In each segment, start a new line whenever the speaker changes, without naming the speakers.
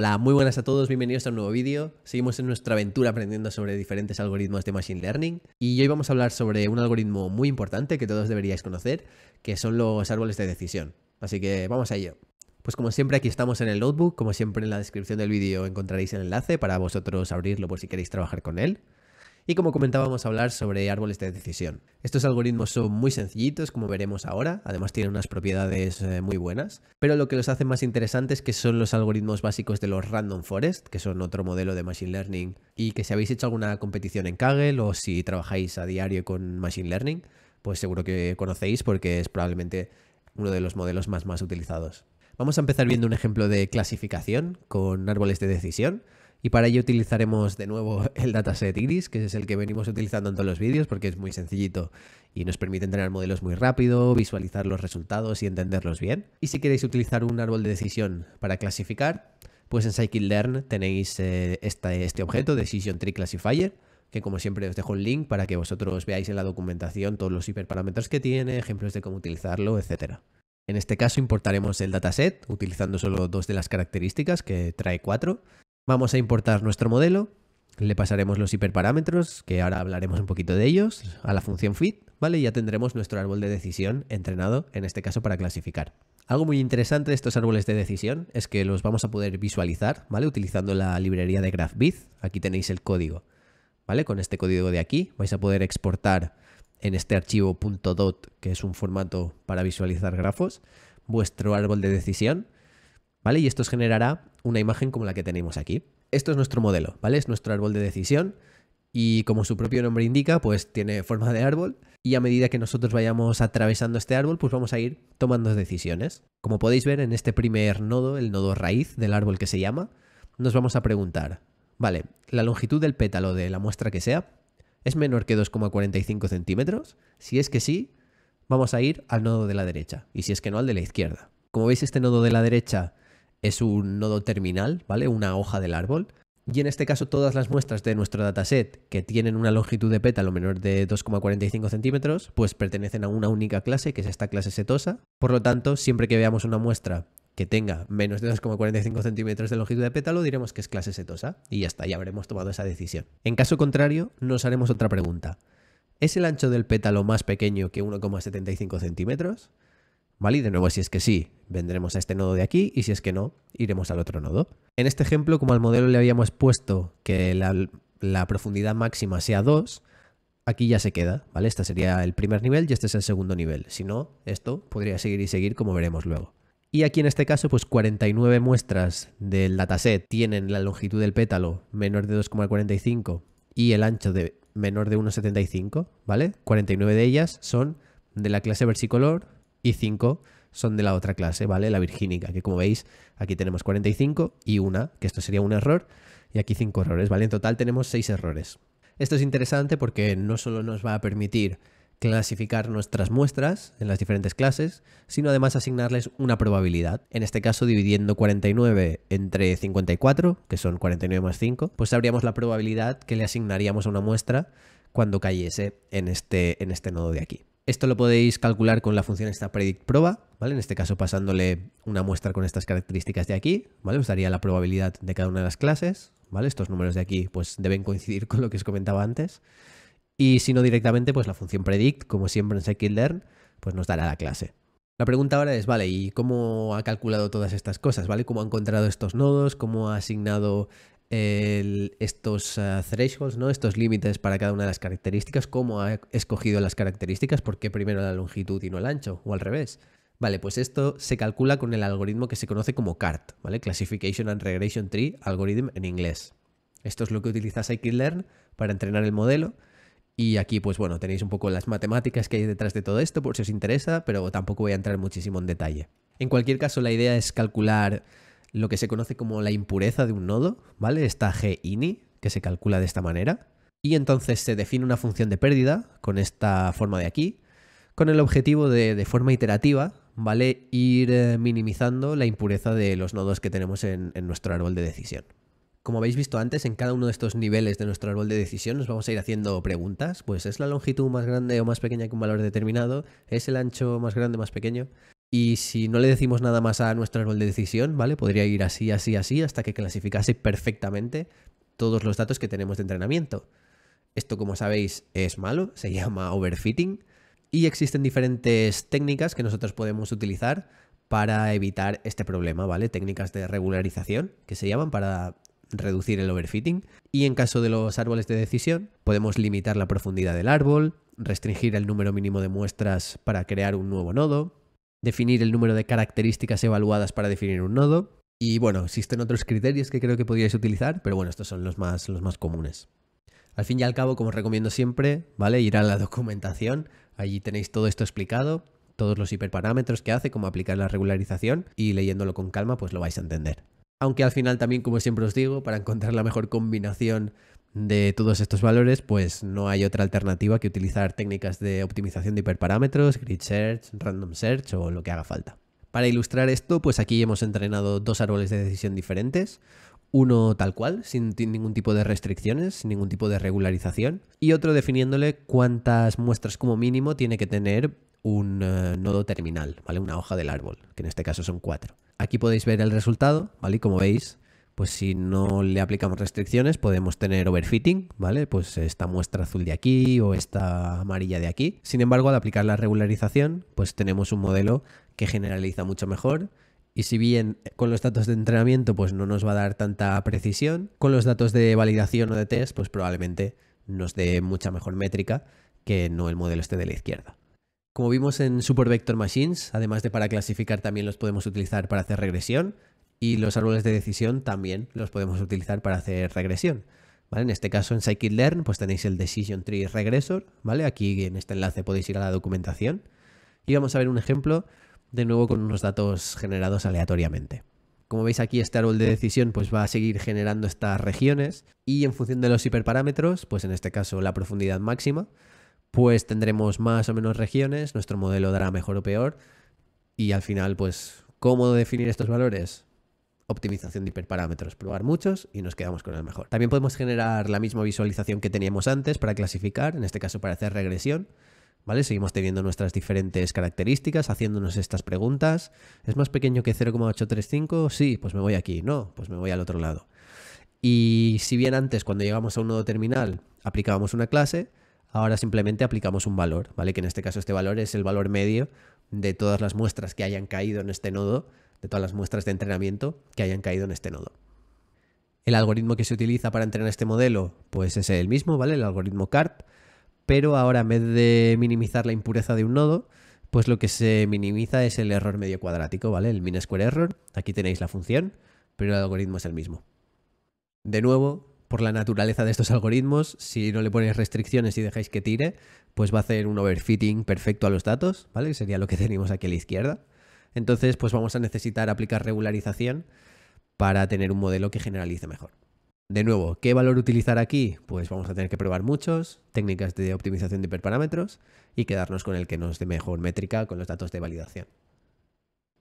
Hola, muy buenas a todos, bienvenidos a un nuevo vídeo. Seguimos en nuestra aventura aprendiendo sobre diferentes algoritmos de Machine Learning y hoy vamos a hablar sobre un algoritmo muy importante que todos deberíais conocer, que son los árboles de decisión. Así que vamos a ello. Pues como siempre aquí estamos en el notebook, como siempre en la descripción del vídeo encontraréis el enlace para vosotros abrirlo por si queréis trabajar con él y como comentábamos, a hablar sobre árboles de decisión. Estos algoritmos son muy sencillitos como veremos ahora, además tienen unas propiedades eh, muy buenas, pero lo que los hace más interesantes que son los algoritmos básicos de los Random Forest, que son otro modelo de Machine Learning y que si habéis hecho alguna competición en Kaggle o si trabajáis a diario con Machine Learning, pues seguro que conocéis porque es probablemente uno de los modelos más, más utilizados. Vamos a empezar viendo un ejemplo de clasificación con árboles de decisión y para ello utilizaremos de nuevo el dataset Iris, que es el que venimos utilizando en todos los vídeos porque es muy sencillito y nos permite entrenar modelos muy rápido, visualizar los resultados y entenderlos bien. Y si queréis utilizar un árbol de decisión para clasificar, pues en scikit-learn tenéis eh, este, objeto, Decision Tree Classifier, que como siempre os dejo un link para que vosotros veáis en la documentación todos los hiperparámetros que tiene, ejemplos de cómo utilizarlo, etcétera. En este caso importaremos el dataset utilizando solo dos de las características que trae cuatro Vamos a importar nuestro modelo, le pasaremos los hiperparámetros, que ahora hablaremos un poquito de ellos, a la función fit, ¿vale? Y ya tendremos nuestro árbol de decisión entrenado, en este caso para clasificar. Algo muy interesante de estos árboles de decisión es que los vamos a poder visualizar, ¿vale? Utilizando la librería de GraphBit, Aquí tenéis el código, ¿vale? Con este código de aquí vais a poder exportar en este archivo .dot, que es un formato para visualizar grafos, vuestro árbol de decisión y esto os generará una imagen como la que tenemos aquí. Esto es nuestro modelo, ¿vale? Es nuestro árbol de decisión y como su propio nombre indica, pues tiene forma de árbol y a medida que nosotros vayamos atravesando este árbol, pues vamos a ir tomando decisiones. Como podéis ver en este primer nodo, el nodo raíz del árbol que se llama, nos vamos a preguntar, vale, la longitud del pétalo de la muestra que sea es menor que 2,45 centímetros. Si es que sí, vamos a ir al nodo de la derecha y si es que no al de la izquierda. Como veis, este nodo de la derecha es un nodo terminal, ¿vale? Una hoja del árbol. Y en este caso todas las muestras de nuestro dataset que tienen una longitud de pétalo menor de 2,45 centímetros, pues pertenecen a una única clase, que es esta clase setosa. Por lo tanto, siempre que veamos una muestra que tenga menos de 2,45 centímetros de longitud de pétalo, diremos que es clase setosa. Y ya está, ya habremos tomado esa decisión. En caso contrario, nos haremos otra pregunta. ¿Es el ancho del pétalo más pequeño que 1,75 centímetros? Y de nuevo, si es que sí, vendremos a este nodo de aquí y si es que no, iremos al otro nodo. En este ejemplo, como al modelo le habíamos puesto que la, profundidad máxima sea 2, aquí ya se queda, ¿vale? Este sería el primer nivel y este es el segundo nivel. Si no, esto podría seguir y seguir como veremos luego. Y aquí en este caso, pues 49 muestras del dataset tienen la longitud del pétalo menor de 2,45 y el ancho de menor de 1,75, ¿vale? 49 de ellas son de la clase versicolor y 5 son de la otra clase, ¿vale? La virgínica, que como veis, aquí tenemos 45 y una, que esto sería un error, y aquí 5 errores, ¿vale? En total tenemos 6 errores. Esto es interesante porque no solo nos va a permitir clasificar nuestras muestras en las diferentes clases, sino además asignarles una probabilidad. En este caso, dividiendo 49 entre 54, que son 49 más 5, pues sabríamos la probabilidad que le asignaríamos a una muestra cuando cayese en este, en este nodo de aquí. Esto lo podéis calcular con la función esta predict proba, ¿vale? En este caso pasándole una muestra con estas características de aquí, ¿vale? Os daría la probabilidad de cada una de las clases, ¿vale? Estos números de aquí pues deben coincidir con lo que os comentaba antes. Y si no directamente, pues la función predict, como siempre en scikit-learn, pues nos dará la clase. La pregunta ahora es, vale, ¿y cómo ha calculado todas estas cosas? ¿Vale? ¿Cómo ha encontrado estos nodos? ¿Cómo ha asignado estos ah, thresholds, ¿no? estos límites para cada una de las características, cómo ha escogido las características, por qué primero la longitud y no el ancho, o al revés. Vale, pues esto se calcula con el algoritmo que se conoce como CART, ¿vale? Classification and Regression Tree Algorithm en inglés. Esto es lo que utiliza scikit para entrenar el modelo. Y aquí, pues bueno, tenéis un poco las matemáticas que hay detrás de todo esto, por si os interesa, pero tampoco voy a entrar muchísimo en detalle. En cualquier caso, la idea es calcular lo que se conoce como la impureza de un nodo, ¿vale? Esta g ini, que se calcula de esta manera. Y entonces se define una función de pérdida con esta forma de aquí, con el objetivo de, de forma iterativa, ¿vale? Ir eh, minimizando la impureza de los nodos que tenemos en, en nuestro árbol de decisión. Como habéis visto antes, en cada uno de estos niveles de nuestro árbol de decisión nos vamos a ir haciendo preguntas. Pues es la longitud más grande o más pequeña que un valor determinado, es el ancho más grande o más pequeño. Y si no le decimos nada más a nuestro árbol de decisión, ¿vale? Podría ir así, así, así, hasta que clasificase perfectamente todos los datos que tenemos de entrenamiento. Esto, como sabéis, es malo, se llama overfitting. Y existen diferentes técnicas que nosotros podemos utilizar para evitar este problema, ¿vale? Técnicas de regularización que se llaman para reducir el overfitting. Y en caso de los árboles de decisión, podemos limitar la profundidad del árbol, restringir el número mínimo de muestras para crear un nuevo nodo, definir el número de características evaluadas para definir un nodo. Y bueno, existen otros criterios que creo que podríais utilizar, pero bueno, estos son los más, los más comunes. Al fin y al cabo, como os recomiendo siempre, ¿vale? Ir a la documentación, allí tenéis todo esto explicado, todos los hiperparámetros que hace, cómo aplicar la regularización y leyéndolo con calma pues lo vais a entender. Aunque al final también, como siempre os digo, para encontrar la mejor combinación de todos estos valores, pues no hay otra alternativa que utilizar técnicas de optimización de hiperparámetros, grid search, random search o lo que haga falta. Para ilustrar esto, pues aquí hemos entrenado dos árboles de decisión diferentes. Uno tal cual, sin ningún tipo de restricciones, sin ningún tipo de regularización. Y otro definiéndole cuántas muestras como mínimo tiene que tener un eh, nodo terminal, ¿vale? Una hoja del árbol, que en este caso son cuatro. Aquí podéis ver el resultado, ¿vale? Como veis, pues si no le aplicamos restricciones podemos tener overfitting, ¿vale? Pues esta muestra azul de aquí o esta amarilla de aquí. Sin embargo, al aplicar la regularización, pues tenemos un modelo que generaliza mucho mejor y si bien con los datos de entrenamiento pues no nos va a dar tanta precisión, con los datos de validación o de test pues probablemente nos dé mucha mejor métrica que no el modelo este de la izquierda. Como vimos en Super Vector Machines, además de para clasificar también los podemos utilizar para hacer regresión, y los árboles de decisión también los podemos utilizar para hacer regresión. ¿Vale? En este caso en Scikit-Learn pues tenéis el Decision Tree Regressor, ¿vale? Aquí en este enlace podéis ir a la documentación y vamos a ver un ejemplo de nuevo con unos datos generados aleatoriamente. Como veis aquí este árbol de decisión pues va a seguir generando estas regiones y en función de los hiperparámetros, pues en este caso la profundidad máxima, pues tendremos más o menos regiones, nuestro modelo dará mejor o peor y al final pues ¿cómo definir estos valores? optimización de hiperparámetros, probar muchos y nos quedamos con el mejor. También podemos generar la misma visualización que teníamos antes para clasificar, en este caso para hacer regresión. ¿Vale? Seguimos teniendo nuestras diferentes características, haciéndonos estas preguntas. ¿Es más pequeño que 0,835? Sí, pues me voy aquí. No, pues me voy al otro lado. Y si bien antes, cuando llegamos a un nodo terminal, aplicábamos una clase, ahora simplemente aplicamos un valor, ¿vale? Que en este caso este valor es el valor medio de todas las muestras que hayan caído en este nodo de todas las muestras de entrenamiento que hayan caído en este nodo. El algoritmo que se utiliza para entrenar este modelo, pues es el mismo, ¿vale? El algoritmo CARP, pero ahora en vez de minimizar la impureza de un nodo, pues lo que se minimiza es el error medio cuadrático, ¿vale? El min square error, aquí tenéis la función, pero el algoritmo es el mismo. De nuevo, por la naturaleza de estos algoritmos, si no le ponéis restricciones y dejáis que tire, pues va a hacer un overfitting perfecto a los datos, ¿vale? Sería lo que tenemos aquí a la izquierda. Entonces, pues vamos a necesitar aplicar regularización para tener un modelo que generalice mejor. De nuevo, ¿qué valor utilizar aquí? Pues vamos a tener que probar muchos, técnicas de optimización de hiperparámetros y quedarnos con el que nos dé mejor métrica con los datos de validación.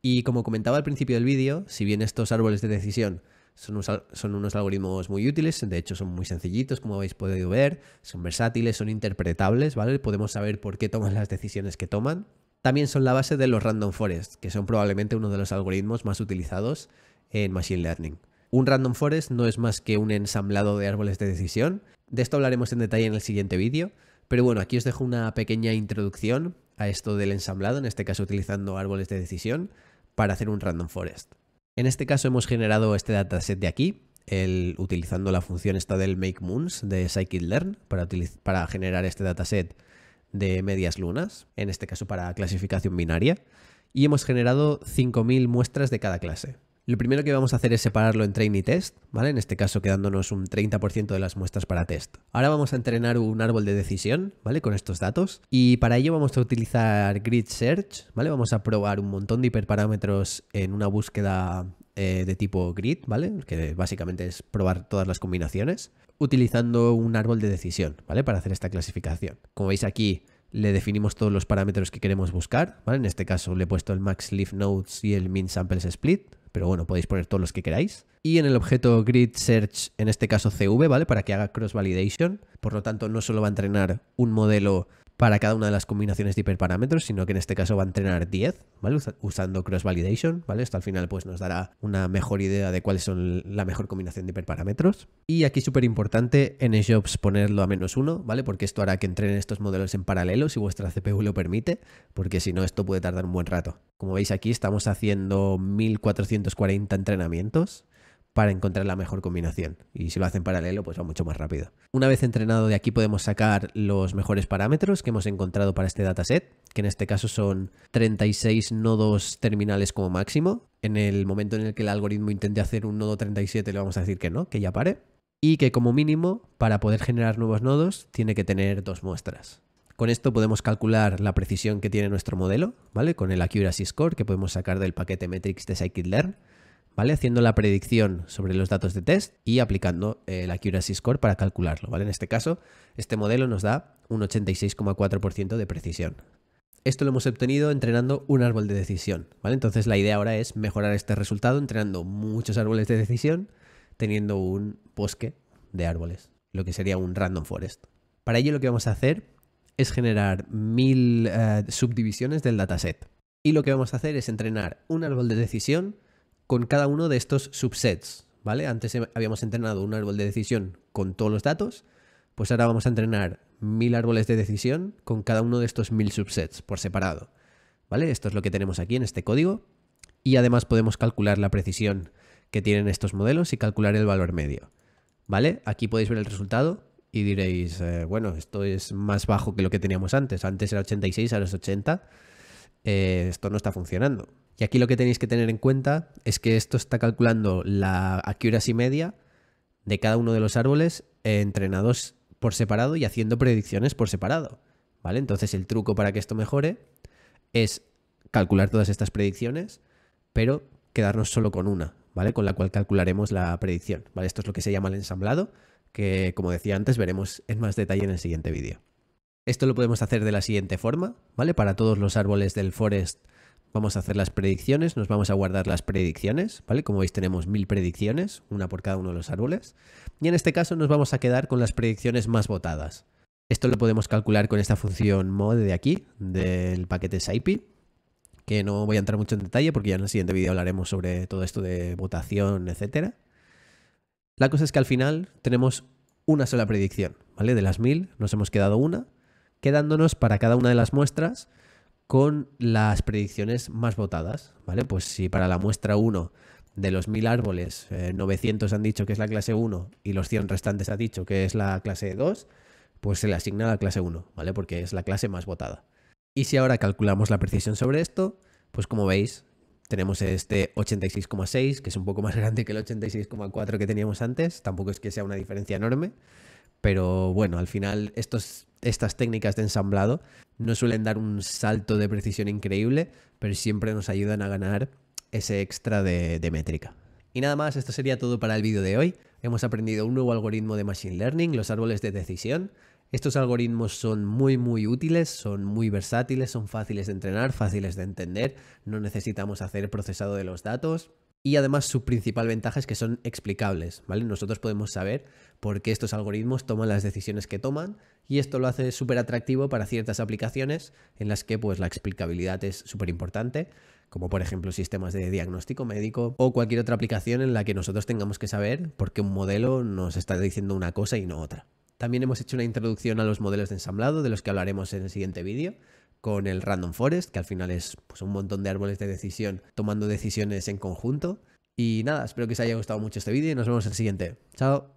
Y como comentaba al principio del vídeo, si bien estos árboles de decisión son, son, unos algoritmos muy útiles, de hecho son muy sencillitos, como habéis podido ver, son versátiles, son interpretables, ¿vale? Podemos saber por qué toman las decisiones que toman también son la base de los random forest, que son probablemente uno de los algoritmos más utilizados en Machine Learning. Un random forest no es más que un ensamblado de árboles de decisión. De esto hablaremos en detalle en el siguiente vídeo, pero bueno, aquí os dejo una pequeña introducción a esto del ensamblado, en este caso utilizando árboles de decisión, para hacer un random forest. En este caso hemos generado este dataset de aquí, el, utilizando la función esta del make moons de scikit-learn para, para generar este dataset de medias lunas, en este caso para clasificación binaria, y hemos generado 5.000 muestras de cada clase. Lo primero que vamos a hacer es separarlo en train y test, ¿vale? En este caso quedándonos un 30% de las muestras para test. Ahora vamos a entrenar un árbol de decisión, ¿vale? Con estos datos. Y para ello vamos a utilizar grid search, ¿vale? Vamos a probar un montón de hiperparámetros en una búsqueda eh, de tipo grid, ¿vale? Que básicamente es probar todas las combinaciones, utilizando un árbol de decisión, ¿vale? Para hacer esta clasificación. Como veis aquí, le definimos todos los parámetros que queremos buscar, ¿vale? En este caso le he puesto el max leaf nodes y el min samples split, pero bueno, podéis poner todos los que queráis. Y en el objeto grid search, en este caso CV, ¿vale? Para que haga cross validation. Por lo tanto, no solo va a entrenar un modelo para cada una de las combinaciones de hiperparámetros, sino que en este caso va a entrenar 10, ¿vale? Usando cross-validation, ¿vale? Esto al final pues nos dará una mejor idea de cuáles son la mejor combinación de hiperparámetros. Y aquí súper importante en jobs ponerlo a menos 1, ¿vale? Porque esto hará que entrenen estos modelos en paralelo si vuestra CPU lo permite, porque si no esto puede tardar un buen rato. Como veis aquí estamos haciendo 1440 entrenamientos para encontrar la mejor combinación. Y si lo hacen paralelo, pues va mucho más rápido. Una vez entrenado de aquí podemos sacar los mejores parámetros que hemos encontrado para este dataset, que en este caso son 36 nodos terminales como máximo. En el momento en el que el algoritmo intente hacer un nodo 37 le vamos a decir que no, que ya pare. Y que como mínimo, para poder generar nuevos nodos, tiene que tener dos muestras. Con esto podemos calcular la precisión que tiene nuestro modelo, ¿vale? Con el accuracy score que podemos sacar del paquete metrics de scikit-learn Haciendo la predicción sobre los datos de test y aplicando eh, el accuracy score para calcularlo, ¿vale? En este caso, este modelo nos da un 86,4% de precisión. Esto lo hemos obtenido entrenando un árbol de decisión, ¿vale? Entonces la idea ahora es mejorar este resultado entrenando muchos árboles de decisión teniendo un bosque de árboles, lo que sería un random forest. Para ello lo que vamos a hacer es generar mil eh, subdivisiones del dataset. Y lo que vamos a hacer es entrenar un árbol de decisión con cada uno de estos subsets, ¿vale? Antes habíamos entrenado un árbol de decisión con todos los datos, pues ahora vamos a entrenar mil árboles de decisión con cada uno de estos mil subsets por separado, ¿vale? Esto es lo que tenemos aquí en este código y además podemos calcular la precisión que tienen estos modelos y calcular el valor medio, ¿vale? Aquí podéis ver el resultado y diréis, eh, bueno, esto es más bajo que lo que teníamos antes, antes era 86, ahora es 80, eh, esto no está funcionando. Y aquí lo que tenéis que tener en cuenta es que esto está calculando la accuracy media de cada uno de los árboles eh, entrenados por separado y haciendo predicciones por separado. ¿Vale? Entonces el truco para que esto mejore es calcular todas estas predicciones, pero quedarnos solo con una, ¿vale? Con la cual calcularemos la predicción, ¿vale? Esto es lo que se llama el ensamblado, que como decía antes veremos en más detalle en el siguiente vídeo. Esto lo podemos hacer de la siguiente forma, ¿vale? Para todos los árboles del forest vamos a hacer las predicciones, nos vamos a guardar las predicciones, ¿vale? Como veis tenemos mil predicciones, una por cada uno de los árboles. Y en este caso nos vamos a quedar con las predicciones más votadas. Esto lo podemos calcular con esta función mod de aquí, del paquete SciPy, que no voy a entrar mucho en detalle porque ya en el siguiente vídeo hablaremos sobre todo esto de votación, etcétera. La cosa es que al final tenemos una sola predicción, ¿vale? De las mil nos hemos quedado una quedándonos para cada una de las muestras con las predicciones más votadas, ¿vale? Pues si para la muestra 1 de los 1000 árboles, 900 eh, han dicho que es la clase 1 y los 100 restantes ha dicho que es la clase 2, pues se le asigna la clase 1, ¿vale? Porque es la clase más votada. Y si ahora calculamos la precisión sobre esto, pues como veis, tenemos este 86,6, que es un poco más grande que el 86,4 que teníamos antes, tampoco es que sea una diferencia enorme. Pero bueno, al final estas técnicas de ensamblado no suelen dar un salto de precisión increíble, pero siempre nos ayudan a ganar ese extra de, de métrica. Y nada más, esto sería todo para el vídeo de hoy. Hemos aprendido un nuevo algoritmo de Machine Learning, los árboles de decisión. Estos algoritmos son muy muy útiles, son muy versátiles, son fáciles de entrenar, fáciles de entender, no necesitamos hacer procesado de los datos. Y además su principal ventaja es que son explicables, ¿vale? Nosotros podemos saber porque estos algoritmos toman las decisiones que toman y esto lo hace súper atractivo para ciertas aplicaciones en las que pues, la explicabilidad es súper importante, como por ejemplo sistemas de diagnóstico médico o cualquier otra aplicación en la que nosotros tengamos que saber por qué un modelo nos está diciendo una cosa y no otra. También hemos hecho una introducción a los modelos de ensamblado, de los que hablaremos en el siguiente vídeo, con el Random Forest, que al final es pues, un montón de árboles de decisión tomando decisiones en conjunto. Y nada, espero que os haya gustado mucho este vídeo y nos vemos en el siguiente. Chao.